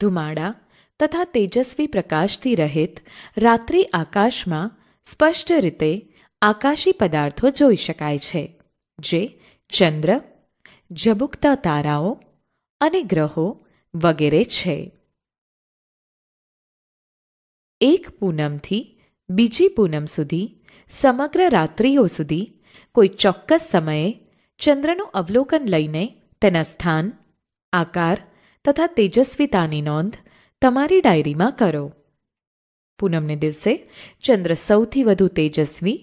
ધુમાડા તથા તેજસ્વી પ્રકાશથી રહિત રાત્રિ આકાશમાં સ્પષ્ટ રીતે આકાશી પદાર્થો જોઈ શકાય છે જે ચંદ્ર ઝબુકતા તારાઓ અને ગ્રહો વગેરે છે એક પૂનમથી બીજી પૂનમ સુધી સમગ્ર રાત્રિઓ સુધી કોઈ ચોક્કસ સમયે ચંદ્રનું અવલોકન લઈને તેના સ્થાન આકાર તથા તેજસ્વીતાની નોંધ તમારી ડાયરીમાં કરો પૂનમને દિવસે ચંદ્ર સૌથી વધુ તેજસ્વી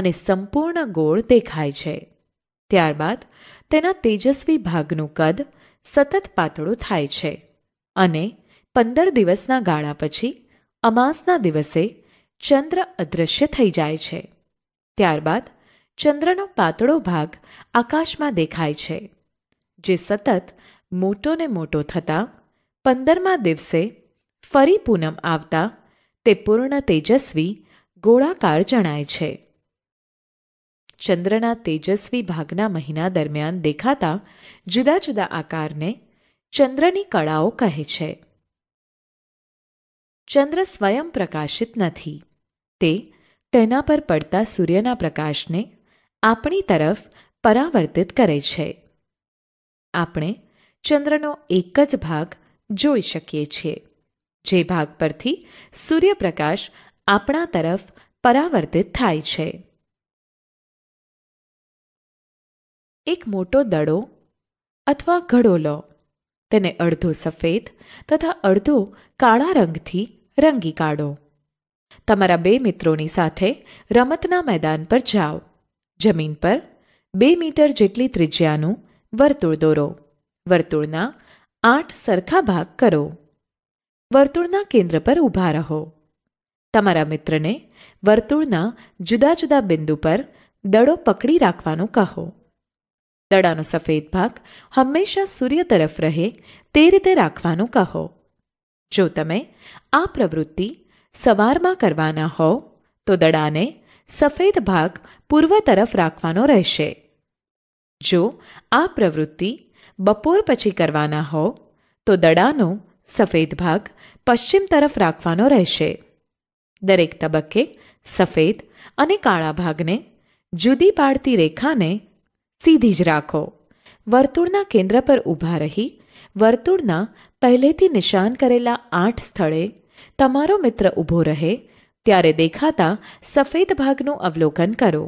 અને સંપૂર્ણ ગોળ દેખાય છે ત્યારબાદ તેના તેજસ્વી ભાગનું કદ સતત પાતળું થાય છે અને પંદર દિવસના ગાળા પછી અમાસના દિવસે ચંદ્ર અદૃશ્ય થઈ જાય છે ત્યારબાદ ચંદ્રનો પાતળો ભાગ આકાશમાં દેખાય છે જે સતત મોટો ને મોટો થતાં પંદરમા દિવસે ફરી પૂનમ આવતા તે પૂર્ણ તેજસ્વી ગોળાકાર જણાય છે ચંદ્રના તેજસ્વી ભાગના મહિના દરમિયાન દેખાતા જુદા જુદા આકારને ચંદ્રની કળાઓ કહે છે ચંદ્ર સ્વયં પ્રકાશિત નથી તે તેના પર પડતા સૂર્યના પ્રકાશને આપણી તરફ પરાવર્તિત કરે છે આપણે ચંદ્રનો એક જ ભાગ જોઈ શકીએ છીએ જે ભાગ પરથી સૂર્યપ્રકાશ આપણા તરફ પરાવર્તિત થાય છે એક મોટો દડો અથવા ઘડો લો તેને અડધો સફેદ તથા અડધો કાળા રંગથી રંગી કાઢો તમારા બે મિત્રોની સાથે રમતના મેદાન પર જાઓ જમીન પર બે મીટર જેટલી ત્રિજ્યાનું વર્તુળ દોરો વર્તુળના આઠ સરખા ભાગ કરો વર્તુળના કેન્દ્ર પર ઊભા રહો તમારા મિત્રને વર્તુળના જુદા જુદા બિંદુ પર દડો પકડી રાખવાનું કહો દડાનો સફેદ ભાગ હંમેશા સૂર્ય તરફ રહે તે રીતે રાખવાનું કહો જો તમે આ પ્રવૃત્તિ સવારમાં કરવાના હો તો દડાને સફેદ ભાગ પૂર્વ તરફ રાખવાનો રહેશે જો આ પ્રવૃત્તિ બપોર પછી કરવાના હો તો દડાનો સફેદ ભાગ પશ્ચિમ તરફ રાખવાનો રહેશે દરેક તબક્કે સફેદ અને કાળા ભાગને જુદી પાડતી રેખાને સીધી જ રાખો વર્તુળના કેન્દ્ર પર ઊભા રહી વર્તુળના પહેલેથી નિશાન કરેલા આઠ સ્થળે તમારો મિત્ર ઊભો રહે ત્યારે દેખાતા સફેદ ભાગનું અવલોકન કરો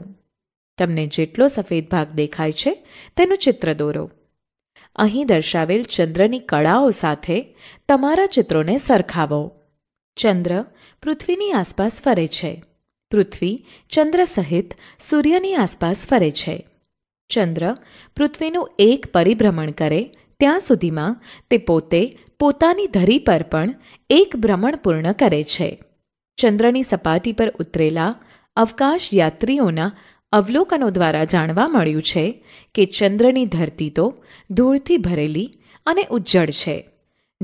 તમને જેટલો સફેદ ભાગ દેખાય છે તેનું ચિત્ર દોરો અહીં દર્શાવેલ ચંદ્રની કળાઓ સાથે તમારા ચિત્રોને સરખાવો ચંદ્ર પૃથ્વીની આસપાસ ફરે છે પૃથ્વી ચંદ્ર સહિત સૂર્યની આસપાસ ફરે છે ચંદ્ર પૃથ્વીનું એક પરિભ્રમણ કરે ત્યાં સુધીમાં તે પોતે પોતાની ધરી પર પણ એક ભ્રમણ પૂર્ણ કરે છે ચંદ્રની સપાટી પર ઉતરેલા અવકાશ યાત્રીઓના અવલોકનો દ્વારા જાણવા મળ્યું છે કે ચંદ્રની ધરતી તો ધૂળથી ભરેલી અને ઉજ્જળ છે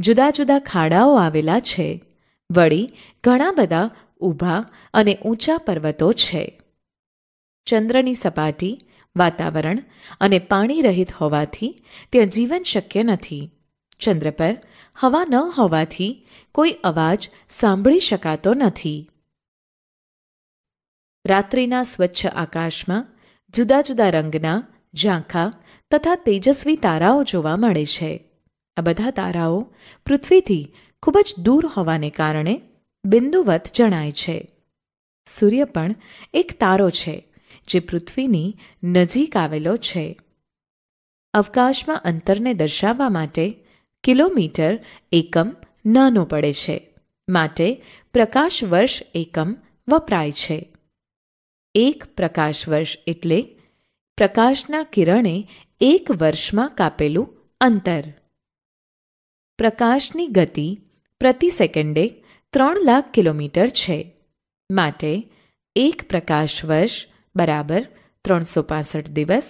જુદા જુદા ખાડાઓ આવેલા છે વળી ઘણા બધા ઊભા અને ઊંચા પર્વતો છે ચંદ્રની સપાટી વાતાવરણ અને પાણી રહિત હોવાથી ત્યાં જીવન શક્ય નથી ચંદ્ર પર હવા ન હોવાથી કોઈ અવાજ સાંભળી શકાતો નથી રાત્રિના સ્વચ્છ આકાશમાં જુદા જુદા રંગના ઝાંખા તથા તેજસ્વી તારાઓ જોવા મળે છે આ બધા તારાઓ પૃથ્વીથી ખૂબ જ દૂર હોવાને કારણે બિંદુવત જણાય છે સૂર્ય પણ એક તારો છે જે પૃથ્વીની નજીક આવેલો છે અવકાશમાં અંતરને દર્શાવવા માટે કિલોમીટર એકમ નાનો પડે છે માટે પ્રકાશ વર્ષ એકમ વપરાય છે એક પ્રકાશ વર્ષ એટલે પ્રકાશના કિરણે એક વર્ષમાં કાપેલું અંતર પ્રકાશની ગતિ પ્રતિ સેકન્ડે ત્રણ લાખ કિલોમીટર છે માટે એક પ્રકાશ વર્ષ બરાબર ત્રણસો પાસઠ દિવસ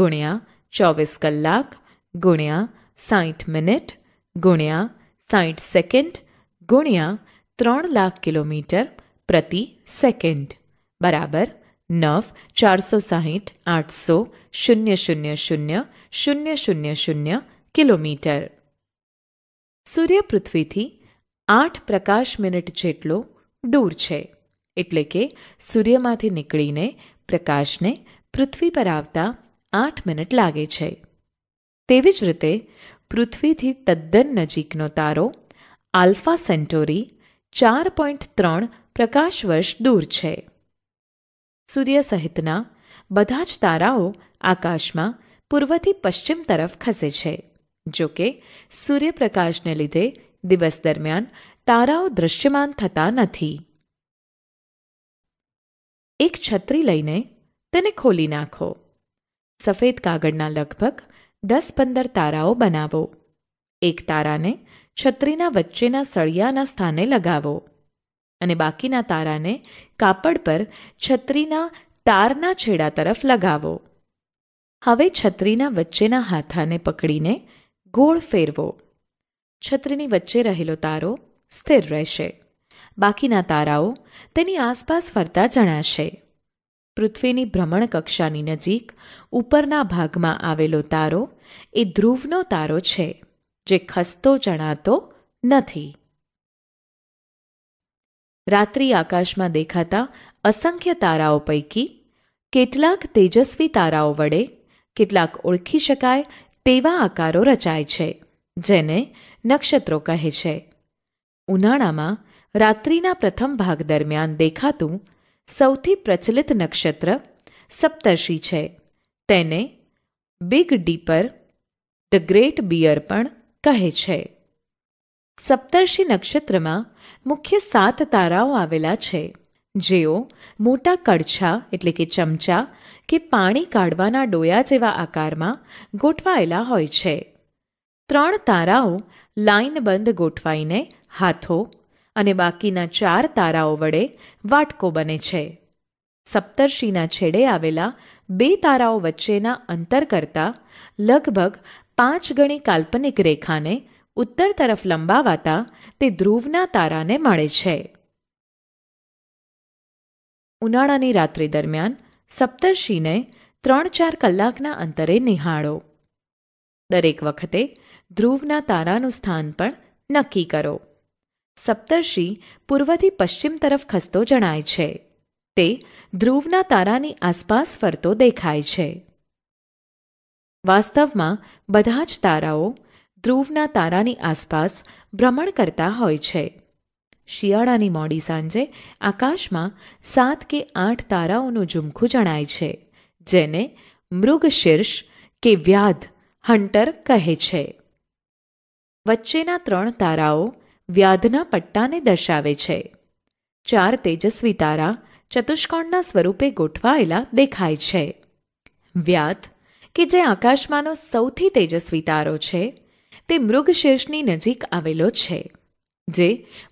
ગુણ્યા ચોવીસ કલાક ગુણ્યા સાઠ મિનિટ ગુણ્યા સાઠ સેકન્ડ ગુણ્યા ત્રણ લાખ કિલોમીટર પ્રતિ સેકન્ડ બરાબર નવ ચારસો સાહીઠ આઠસો શૂન્ય શૂન્ય શૂન્ય શૂન્ય શૂન્ય શૂન્ય કિલોમીટર સૂર્ય પૃથ્વીથી આઠ પ્રકાશ મિનિટ જેટલો દૂર છે એટલે કે સૂર્યમાંથી નીકળીને પ્રકાશને પૃથ્વી પર આવતા આઠ મિનિટ લાગે છે તેવી જ રીતે પૃથ્વીથી તદ્દન નજીકનો તારો આલ્ફા સેન્ટોરી ચાર પોઈન્ટ ત્રણ પ્રકાશ વર્ષ દૂર છે સૂર્ય સહિતના બધા જ તારાઓ આકાશમાં પૂર્વથી પશ્ચિમ તરફ ખસે છે જો કે સૂર્યપ્રકાશને લીધે દિવસ દરમિયાન તારાઓ દૃશ્યમાન થતા નથી એક છત્રી લઈને તેને ખોલી નાખો સફેદ કાગળના લગભગ દસ પંદર તારાઓ બનાવો એક તારાને છત્રીના વચ્ચેના સળિયાના સ્થાને લગાવો અને બાકીના તારાને કાપડ પર છત્રીના તારના છેડા તરફ લગાવો હવે છત્રીના વચ્ચેના હાથાને પકડીને ગોળ ફેરવો છત્રીની વચ્ચે રહેલો તારો સ્થિર રહેશે બાકીના તારાઓ તેની આસપાસ ફરતા જણાશે પૃથ્વીની ભ્રમણ કક્ષાની નજીક ઉપરના ભાગમાં આવેલો તારો એ ધ્રુવનો તારો છે જે ખસતો જણાતો નથી રાત્રિ આકાશમાં દેખાતા અસંખ્ય તારાઓ પૈકી કેટલાક તેજસ્વી તારાઓ વડે કેટલાક ઓળખી શકાય તેવા આકારો રચાય છે જેને નક્ષત્રો કહે છે ઉનાળામાં રાત્રિના પ્રથમ ભાગ દરમિયાન દેખાતું સૌથી પ્રચલિત નક્ષત્ર સપ્તર્ષિ છે તેને big dipper the great bear પણ કહે છે સપ્તર્ષિ નક્ષત્રમાં મુખ્ય સાત તારાઓ આવેલા છે જેઓ મોટા કડછા એટલે કે ચમચા કે પાણી કાઢવાના ડોયા જેવા આકારમાં ગોઠવાયેલા હોય છે ત્રણ તારાઓ લાઇનબંધ ગોઠવાઈને હાથો અને બાકીના ચાર તારાઓ વડે વાટકો બને છે સપ્તર્ષિના છેડે આવેલા બે તારાઓ વચ્ચેના અંતર કરતા લગભગ પાંચ ગણી કાલ્પનિક રેખાને ઉત્તર તરફ લંબાવાતા તે ધ્રુવના તારાને મળે છે ઉનાળાની રાત્રિ દરમિયાન સપ્તર્ષિને ત્રણ ચાર કલાકના અંતરે નિહાળો દરેક વખતે ધ્રુવના તારાનું સ્થાન પણ નક્કી કરો સપ્તર્ષિ પૂર્વથી પશ્ચિમ તરફ ખસતો જણાય છે તે ધ્રુવના તારાની આસપાસ ફરતો દેખાય છે વાસ્તવમાં બધા જ તારાઓ ધ્રુવના તારાની આસપાસ ભ્રમણ કરતા હોય છે શિયાળાની મોડી સાંજે આકાશમાં સાત કે આઠ તારાઓનું ઝુમખું જણાય છે જેને મૃગશીર્ષ કે વ્યાધ હન્ટર કહે છે વચ્ચેના ત્રણ તારાઓ વ્યાધના પટ્ટાને દર્શાવે છે ચાર તેજસ્વી તારા ચતુષ્કોણના સ્વરૂપે ગોઠવાયેલા દેખાય છે વ્યાધ કે જે આકાશમાંનો સૌથી તેજસ્વી તારો છે તે મૃગશીર્ષની નજીક આવેલો છે જે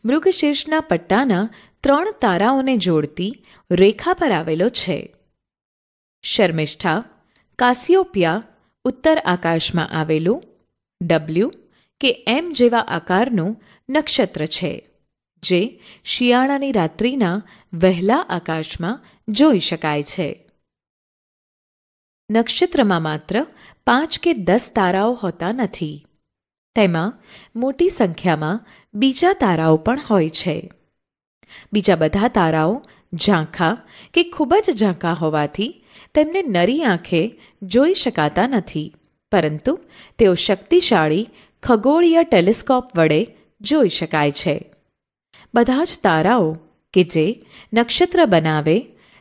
મૃગશીર્ષના પટ્ટાના ત્રણ તારાઓને જોડતી રેખા પર આવેલો છે શર્મિષ્ઠા કાસિયોપિયા ઉત્તર આકાશમાં આવેલું ડબલ્યુ કે એમ જેવા આકારનું નક્ષત્ર છે જે શિયાળાની રાત્રિના વહેલા આકાશમાં જોઈ શકાય છે નક્ષત્રમાં માત્ર પાંચ કે દસ તારાઓ હોતા નથી તેમાં મોટી સંખ્યામાં બીજા તારાઓ પણ હોય છે બીજા બધા તારાઓ ઝાંખા કે ખૂબ જ ઝાંખા હોવાથી તેમને નરી આંખે જોઈ શકાતા નથી પરંતુ તેઓ શક્તિશાળી ખગોળીય ટેલિસ્કોપ વડે જોઈ શકાય છે બધા જ તારાઓ કે જે નક્ષત્ર બનાવે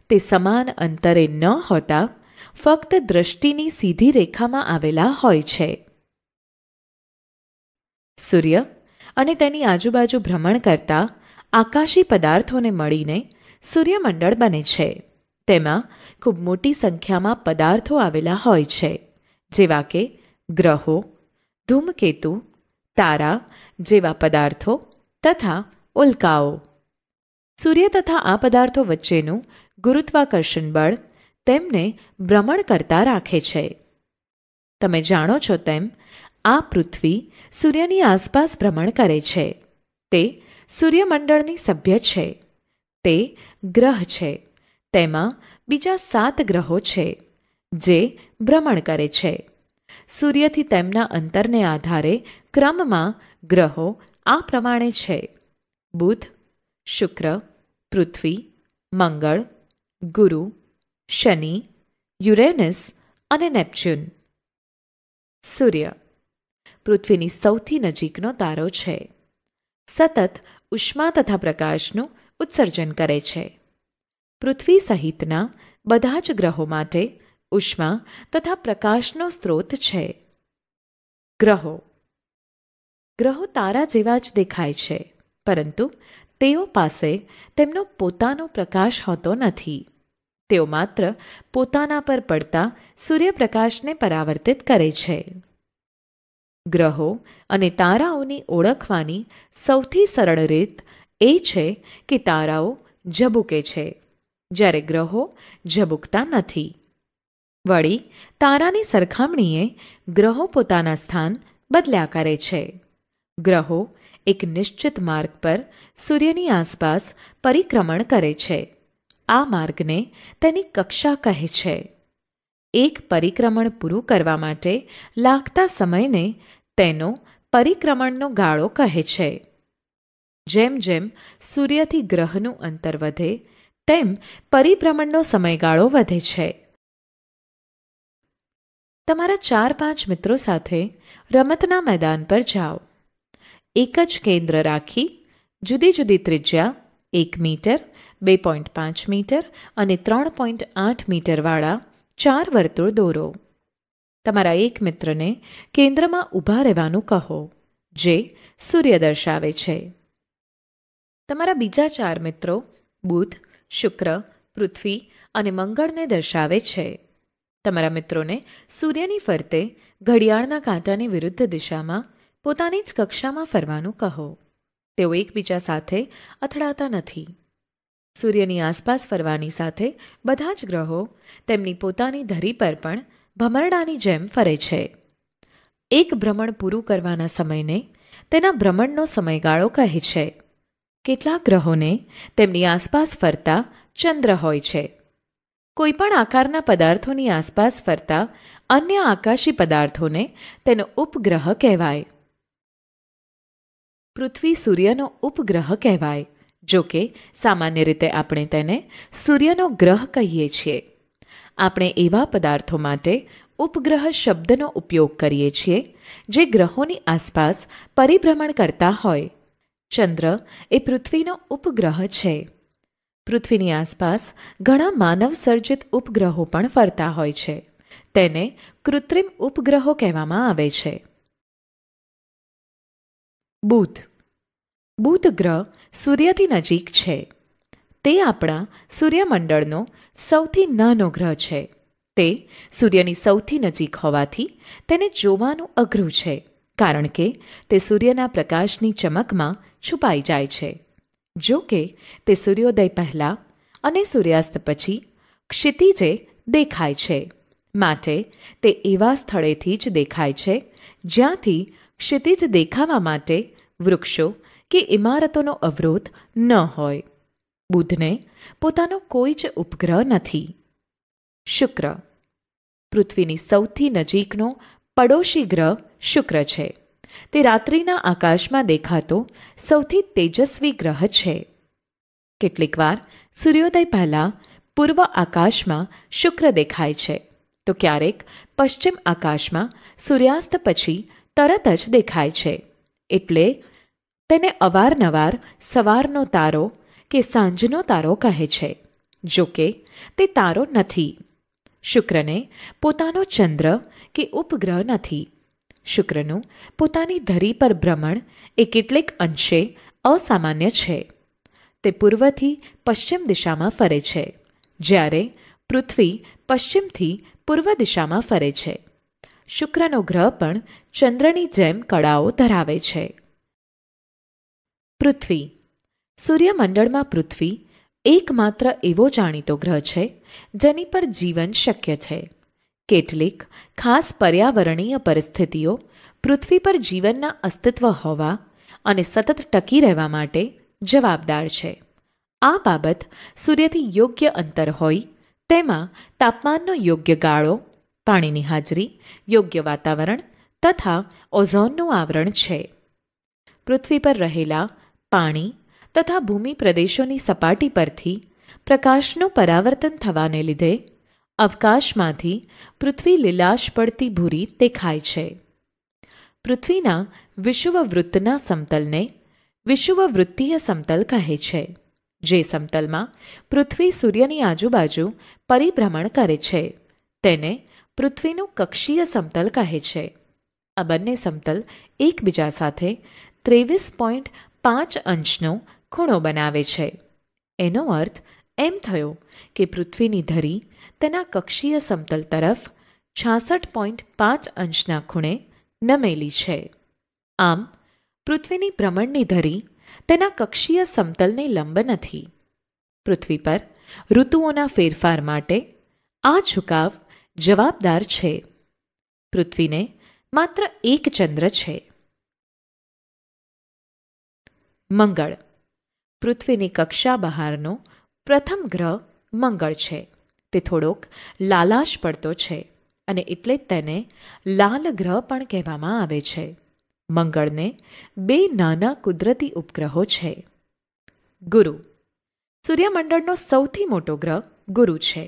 તે સમાન અંતરે ન હોતા ફક્ત દ્રષ્ટિની સીધી રેખામાં આવેલા હોય છે સૂર્ય અને તેની આજુબાજુ ભ્રમણ કરતા આકાશી પદાર્થોને મળીને સૂર્યમંડળ બને છે તેમાં ખૂબ મોટી સંખ્યામાં પદાર્થો આવેલા હોય છે જેવા કે ગ્રહો ધૂમકેતુ તારા જેવા પદાર્થો તથા ઉલ્કાઓ સૂર્ય તથા આ પદાર્થો વચ્ચેનું ગુરુત્વાકર્ષણ બળ તેમને ભ્રમણ કરતા રાખે છે તમે જાણો છો તેમ આ પૃથ્વી સૂર્યની આસપાસ ભ્રમણ કરે છે તે સૂર્યમંડળની સભ્ય છે તે ગ્રહ છે તેમાં બીજા સાત ગ્રહો છે જે ભ્રમણ કરે છે સૂર્યથી તેમના અંતરને આધારે ક્રમમાં ગ્રહો આ પ્રમાણે છે બુધ શુક્ર પૃથ્વી મંગળ ગુરુ શનિ યુરેનસ અને નેપ્ચ્યુન સૂર્ય પૃથ્વીની સૌથી નજીકનો તારો છે સતત ઉષ્મા તથા પ્રકાશનું ઉત્સર્જન કરે છે પૃથ્વી સહિતના બધા જ ગ્રહો માટે ઉષ્મા તથા પ્રકાશનો સ્ત્રોત છે ગ્રહો ગ્રહો તારા જેવા જ દેખાય છે પરંતુ તેઓ પાસે તેમનો પોતાનો પ્રકાશ હોતો નથી તેઓ માત્ર પોતાના પર પડતા સૂર્યપ્રકાશને પરાવર્તિત કરે છે ગ્રહો અને તારાઓની ઓળખવાની સૌથી સરળ રીત એ છે કે તારાઓ ઝબૂકે છે જ્યારે ગ્રહો ઝબૂકતા નથી વળી તારાની સરખામણીએ ગ્રહો પોતાના સ્થાન બદલ્યા કરે છે ગ્રહો એક નિશ્ચિત માર્ગ પર સૂર્યની આસપાસ પરિક્રમણ કરે છે આ માર્ગને તેની કક્ષા કહે છે એક પરિક્રમણ પૂરું કરવા માટે લાગતા સમયને તેનો પરિક્રમણનો ગાળો કહે છે જેમ જેમ સૂર્યથી ગ્રહનું અંતર વધે તેમ પરિભ્રમણનો સમયગાળો વધે છે તમારા ચાર પાંચ મિત્રો સાથે રમતના મેદાન પર જાઓ એક જ કેન્દ્ર રાખી જુદી જુદી ત્રિજ્યા એક મીટર બે પોઈન્ટ પાંચ મીટર અને ત્રણ પોઈન્ટ આઠ મીટરવાળા ચાર વર્તુળ દોરો તમારા એક મિત્રને કેન્દ્રમાં ઊભા રહેવાનું કહો જે સૂર્ય દર્શાવે છે તમારા બીજા ચાર મિત્રો બુધ શુક્ર પૃથ્વી અને મંગળને દર્શાવે છે તમારા મિત્રોને સૂર્યની ફરતે ઘડિયાળના કાંટાની વિરુદ્ધ દિશામાં પોતાની જ કક્ષામાં ફરવાનું કહો તેઓ એકબીજા સાથે અથડાતા નથી સૂર્યની આસપાસ ફરવાની સાથે બધા જ ગ્રહો તેમની પોતાની ધરી પર પણ ભમરડાની જેમ ફરે છે એક ભ્રમણ પૂરું કરવાના સમયને તેના ભ્રમણનો સમયગાળો કહે છે કેટલાક ગ્રહોને તેમની આસપાસ ફરતા ચંદ્ર હોય છે કોઈપણ આકારના પદાર્થોની આસપાસ ફરતા અન્ય આકાશી પદાર્થોને તેનો ઉપગ્રહ કહેવાય પૃથ્વી સૂર્યનો ઉપગ્રહ કહેવાય જો કે સામાન્ય રીતે આપણે તેને સૂર્યનો ગ્રહ કહીએ છીએ આપણે એવા પદાર્થો માટે ઉપગ્રહ શબ્દનો ઉપયોગ કરીએ છીએ જે ગ્રહોની આસપાસ પરિભ્રમણ કરતા હોય ચંદ્ર એ પૃથ્વીનો ઉપગ્રહ છે પૃથ્વીની આસપાસ ઘણા માનવ સર્જિત ઉપગ્રહો પણ ફરતા હોય છે તેને કૃત્રિમ ઉપગ્રહો કહેવામાં આવે છે બુધ બુધ ગ્રહ સૂર્યથી નજીક છે તે આપણા સૂર્યમંડળનો સૌથી નાનો ગ્રહ છે તે સૂર્યની સૌથી નજીક હોવાથી તેને જોવાનું અઘરું છે કારણ કે તે સૂર્યના પ્રકાશની ચમકમાં છુપાઈ જાય છે જો કે તે સૂર્યોદય પહેલાં અને સૂર્યાસ્ત પછી ક્ષિતિજે દેખાય છે માટે તે એવા સ્થળેથી જ દેખાય છે જ્યાંથી ક્ષિતિજ દેખાવા માટે વૃક્ષો કે ઇમારતોનો અવરોધ ન હોય બુધને પોતાનો કોઈ જ ઉપગ્રહ નથી શુક્ર પૃથ્વીની સૌથી નજીકનો પડોશી ગ્રહ શુક્ર છે તે રાત્રિના આકાશમાં દેખાતો સૌથી તેજસ્વી ગ્રહ છે કેટલીકવાર સૂર્યોદય પહેલાં પૂર્વ આકાશમાં શુક્ર દેખાય છે તો ક્યારેક પશ્ચિમ આકાશમાં સૂર્યાસ્ત પછી તરત જ દેખાય છે એટલે તેને અવારનવાર સવારનો તારો કે સાંજનો તારો કહે છે જો કે તે તારો નથી શુક્રને પોતાનો ચંદ્ર કે ઉપગ્રહ નથી શુક્રનું પોતાની ધરી પર ભ્રમણ એ કેટલેક અંશે અસામાન્ય છે તે પૂર્વથી પશ્ચિમ દિશામાં ફરે છે જ્યારે પૃથ્વી પશ્ચિમથી પૂર્વ દિશામાં ફરે છે શુક્રનો ગ્રહ પણ ચંદ્રની જેમ કળાઓ ધરાવે છે પૃથ્વી સૂર્યમંડળમાં પૃથ્વી એકમાત્ર એવો જાણીતો ગ્રહ છે જેની પર જીવન શક્ય છે કેટલીક ખાસ પર્યાવરણીય પરિસ્થિતિઓ પૃથ્વી પર જીવનના અસ્તિત્વ હોવા અને સતત ટકી રહેવા માટે જવાબદાર છે આ બાબત સૂર્યથી યોગ્ય અંતર હોય તેમાં તાપમાનનો યોગ્ય ગાળો પાણીની હાજરી યોગ્ય વાતાવરણ તથા ઓઝોનનું આવરણ છે પૃથ્વી પર રહેલા પાણી તથા ભૂમિ પ્રદેશોની સપાટી પરથી પ્રકાશનું પરાવર્તન થવાને લીધે અવકાશમાંથી પૃથ્વી લીલાશ પડતી ભૂરી દેખાય છે પૃથ્વીના વિશ્વવૃત્તના સમતલને વિશ્વવૃત્તીય સમતલ કહે છે જે સમતલમાં પૃથ્વી સૂર્યની આજુબાજુ પરિભ્રમણ કરે છે તેને પૃથ્વીનું કક્ષીય સમતલ કહે છે આ બંને સમતલ એકબીજા સાથે ત્રેવીસ પોઈન્ટ પાંચ અંશનો ખૂણો બનાવે છે એનો અર્થ એમ થયો કે પૃથ્વીની ધરી તેના કક્ષીય સમતલ તરફ છાસઠ પોઈન્ટ પાંચ અંશના ખૂણે નમેલી છે આમ પૃથ્વીની ભ્રમણની ધરી તેના કક્ષીય સમતલને લંબ નથી પૃથ્વી પર ઋતુઓના ફેરફાર માટે આ ઝુકાવ જવાબદાર છે પૃથ્વીને માત્ર એક ચંદ્ર છે મંગળ પૃથ્વીની કક્ષા બહારનો પ્રથમ ગ્રહ મંગળ છે તે થોડોક લાલાશ પડતો છે અને એટલે જ તેને લાલ ગ્રહ પણ કહેવામાં આવે છે મંગળને બે નાના કુદરતી ઉપગ્રહો છે ગુરુ સૂર્યમંડળનો સૌથી મોટો ગ્રહ ગુરુ છે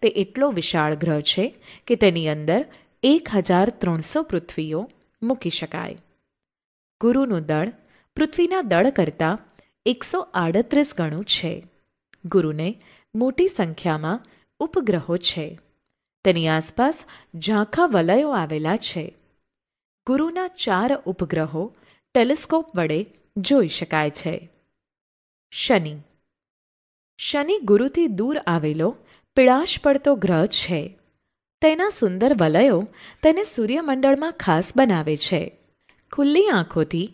તે એટલો વિશાળ ગ્રહ છે કે તેની અંદર એક હજાર ત્રણસો પૃથ્વીઓ મૂકી શકાય ગુરુનું દળ પૃથ્વીના દળ કરતાં એકસો આડત્રીસ ગણું છે ગુરુને મોટી સંખ્યામાં ઉપગ્રહો છે તેની આસપાસ ઝાંખા વલયો આવેલા છે ગુરુના ચાર ઉપગ્રહો ટેલિસ્કોપ વડે જોઈ શકાય છે શનિ શનિ ગુરુથી દૂર આવેલો પીળાશ પડતો ગ્રહ છે તેના સુંદર વલયો તેને સૂર્યમંડળમાં ખાસ બનાવે છે ખુલ્લી આંખોથી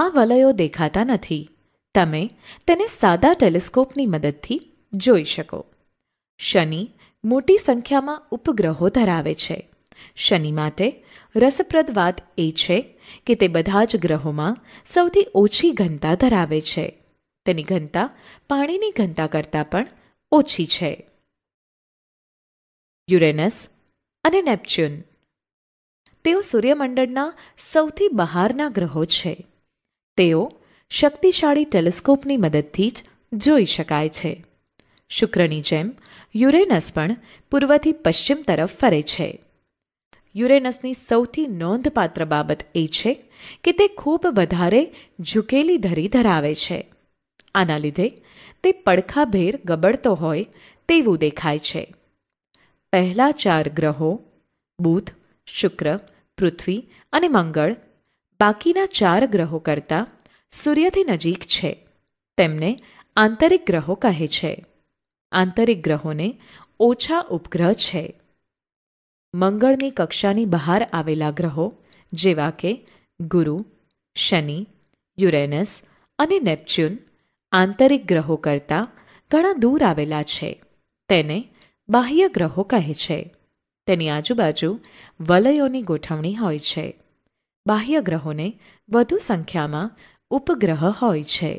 આ વલયો દેખાતા નથી તમે તેને સાદા ટેલિસ્કોપની મદદથી જોઈ શકો શનિ મોટી સંખ્યામાં ઉપગ્રહો ધરાવે છે શનિ માટે રસપ્રદ વાત એ છે કે તે બધા જ ગ્રહોમાં સૌથી ઓછી ઘનતા ધરાવે છે તેની ઘનતા પાણીની ઘનતા કરતાં પણ ઓછી છે યુરેનસ અને નેપ્ચ્યુન તેઓ સૂર્યમંડળના સૌથી બહારના ગ્રહો છે તેઓ શક્તિશાળી ટેલિસ્કોપની મદદથી જ જોઈ શકાય છે શુક્રની જેમ યુરેનસ પણ પૂર્વથી પશ્ચિમ તરફ ફરે છે યુરેનસની સૌથી નોંધપાત્ર બાબત એ છે કે તે ખૂબ વધારે ઝૂકેલી ધરી ધરાવે છે આના લીધે તે પડખાભેર ગબડતો હોય તેવું દેખાય છે પહેલા ચાર ગ્રહો બુધ શુક્ર પૃથ્વી અને મંગળ બાકીના ચાર ગ્રહો કરતાં સૂર્યથી નજીક છે તેમને આંતરિક ગ્રહો કહે છે આંતરિક ગ્રહોને ઓછા ઉપગ્રહ છે મંગળની કક્ષાની બહાર આવેલા ગ્રહો જેવા કે ગુરુ શનિ યુરેનસ અને નેપચ્યુન આંતરિક ગ્રહો કરતાં ઘણા દૂર આવેલા છે તેને બાહ્ય ગ્રહો કહે છે તેની આજુબાજુ વલયોની ગોઠવણી હોય છે બાહ્ય ગ્રહોને વધુ સંખ્યામાં ઉપગ્રહ હોય છે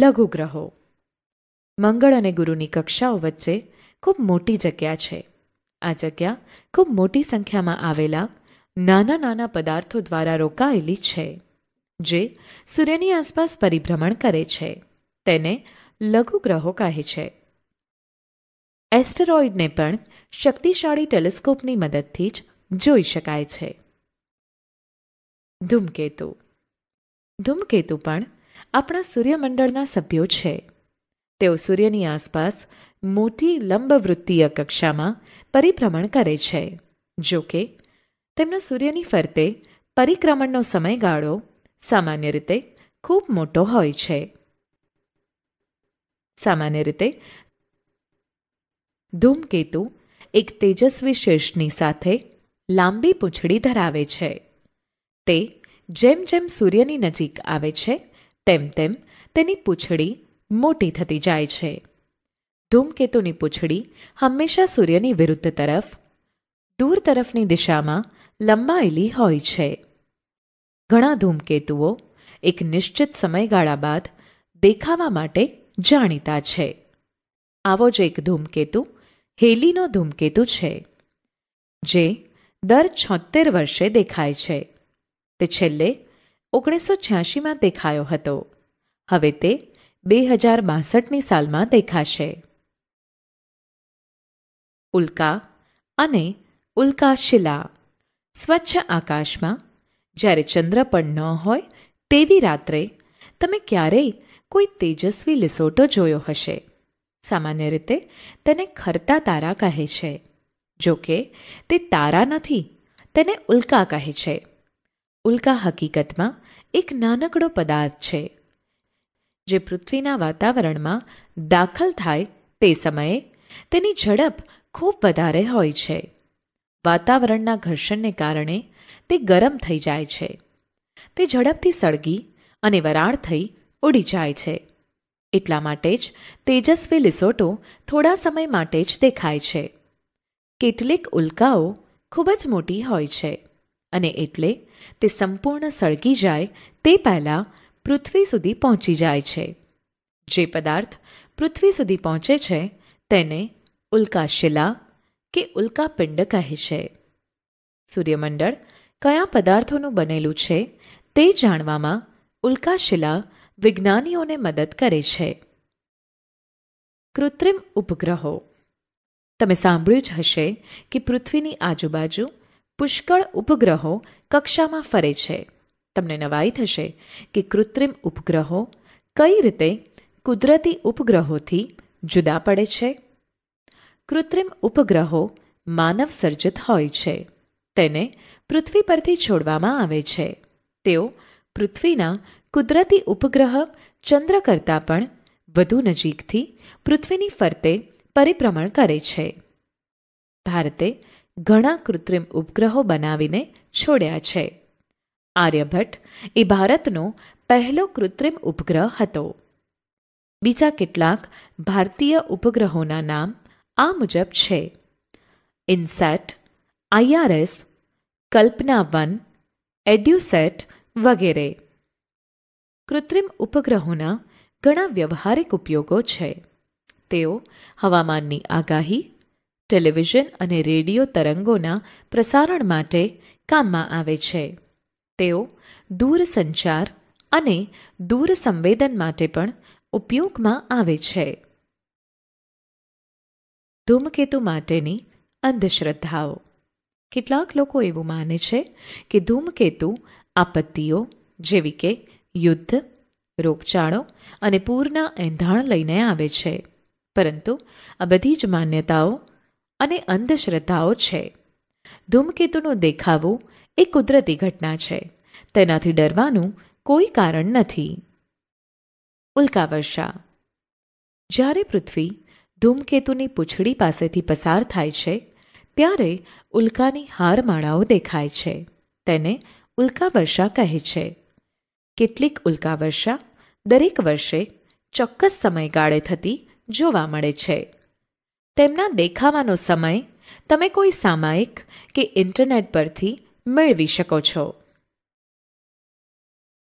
લઘુ ગ્રહો મંગળ અને ગુરુની કક્ષાઓ વચ્ચે ખૂબ મોટી જગ્યા છે આ જગ્યા ખૂબ મોટી સંખ્યામાં આવેલા નાના નાના પદાર્થો દ્વારા રોકાયેલી છે જે સૂર્યની આસપાસ પરિભ્રમણ કરે છે તેને લઘુ ગ્રહો કહે છે એસ્ટેરોઇડને પણ શક્તિશાળી ટેલિસ્કોપની મદદથી જ જોઈ શકાય છે ધૂમકેતુ ધૂમકેતુ પણ આપણા સૂર્યમંડળના સભ્યો છે તેઓ સૂર્યની આસપાસ મોટી લંબવૃત્તીય કક્ષામાં પરિભ્રમણ કરે છે જો કે તેમનો સૂર્યની ફરતે પરિક્રમણનો સમયગાળો સામાન્ય રીતે ખૂબ મોટો હોય છે સામાન્ય રીતે ધૂમકેતુ એક તેજસ્વી શીર્ષની સાથે લાંબી પૂંછડી ધરાવે છે તે જેમ જેમ સૂર્યની નજીક આવે છે તેમ તેમ તેની પૂંછડી મોટી થતી જાય છે ધૂમકેતુની પૂંછડી હંમેશા સૂર્યની વિરુદ્ધ તરફ દૂર તરફની દિશામાં લંબાયેલી હોય છે ઘણા ધૂમકેતુઓ એક નિશ્ચિત સમયગાળા બાદ દેખાવા માટે જાણીતા છે આવો જ એક ધૂમકેતુ હેલીનો ધૂમકેતુ છે જે દર છોતેર વર્ષે દેખાય છે તે છેલ્લે ઓગણીસો છ્યાસીમાં દેખાયો હતો હવે તે બે હજાર બાસઠની સાલમાં દેખાશે ઉલ્કા અને ઉલ્કા શિલા સ્વચ્છ આકાશમાં જ્યારે ચંદ્ર પણ ન હોય તેવી રાત્રે તમે ક્યારેય કોઈ તેજસ્વી લિસોટો જોયો હશે સામાન્ય રીતે તેને ખરતા તારા કહે છે જો કે તે તારા નથી તેને ઉલ્કા કહે છે ઉલ્કા હકીકતમાં એક નાનકડો પદાર્થ છે જે પૃથ્વીના વાતાવરણમાં દાખલ થાય તે સમયે તેની ઝડપ ખૂબ વધારે હોય છે વાતાવરણના ઘર્ષણને કારણે તે ગરમ થઈ જાય છે તે ઝડપથી સળગી અને વરાળ થઈ ઉડી જાય છે એટલા માટે જ તેજસ્વી લિસોટો થોડા સમય માટે જ દેખાય છે કેટલીક ઉલ્કાઓ ખૂબ જ મોટી હોય છે અને એટલે તે સંપૂર્ણ સળગી જાય તે પહેલાં પૃથ્વી સુધી પહોંચી જાય છે જે પદાર્થ પૃથ્વી સુધી પહોંચે છે તેને ઉલ્કાશિલા કે ઉલ્કાપિંડ કહે છે સૂર્યમંડળ કયા પદાર્થોનું બનેલું છે તે જાણવામાં ઉલ્કાશિલા વિજ્ઞાનીઓને મદદ કરે છે કૃત્રિમ ઉપગ્રહો તમે સાંભળ્યું જ હશે કે પૃથ્વીની આજુબાજુ પુષ્કળ ઉપગ્રહો કક્ષામાં ફરે છે તમને નવાઈ થશે કે કૃત્રિમ ઉપગ્રહો કઈ રીતે કુદરતી ઉપગ્રહોથી જુદા પડે છે કૃત્રિમ ઉપગ્રહો માનવ સર્જિત હોય છે તેને પૃથ્વી પરથી છોડવામાં આવે છે તેઓ પૃથ્વીના કુદરતી ઉપગ્રહ ચંદ્ર કરતાં પણ વધુ નજીકથી પૃથ્વીની ફરતે પરિભ્રમણ કરે છે ભારતે ઘણા કૃત્રિમ ઉપગ્રહો બનાવીને છોડ્યા છે આર્યભટ્ટ એ ભારતનો પહેલો કૃત્રિમ ઉપગ્રહ હતો બીજા કેટલાક ભારતીય ઉપગ્રહોના નામ આ મુજબ છે INSAT IRS Kalpana one EDUSAT વગેરે કૃત્રિમ ઉપગ્રહોના ઘણા વ્યવહારિક ઉપયોગો છે તેઓ હવામાનની આગાહી ટેલિવિઝન અને રેડિયો તરંગોના પ્રસારણ માટે કામમાં આવે છે તેઓ દૂરસંચાર અને દૂર સંવેદન માટે પણ ઉપયોગમાં આવે છે ધૂમકેતુ માટેની અંધશ્રદ્ધાઓ કેટલાક લોકો એવું માને છે કે ધૂમકેતુ આપત્તિઓ જેવી કે યુદ્ધ રોગચાળો અને પૂરના એંધાણ લઈને આવે છે પરંતુ આ બધી જ માન્યતાઓ અને અંધશ્રદ્ધાઓ છે ધૂમકેતુનું દેખાવું એ કુદરતી ઘટના છે તેનાથી ડરવાનું કોઈ કારણ નથી ઉલ્કા વર્ષા જ્યારે પૃથ્વી ધૂમકેતુની પૂંછડી પાસેથી પસાર થાય છે ત્યારે ઉલ્કાની હારમાળાઓ દેખાય છે તેને ઉલ્કા વર્ષા કહે છે કેટલીક ઉલ્કાવર્ષા દરેક વર્ષે ચોક્કસ સમયગાળે થતી જોવા મળે છે તેમના દેખાવાનો સમય તમે કોઈ સામાયિક કે ઇન્ટરનેટ પરથી મેળવી શકો છો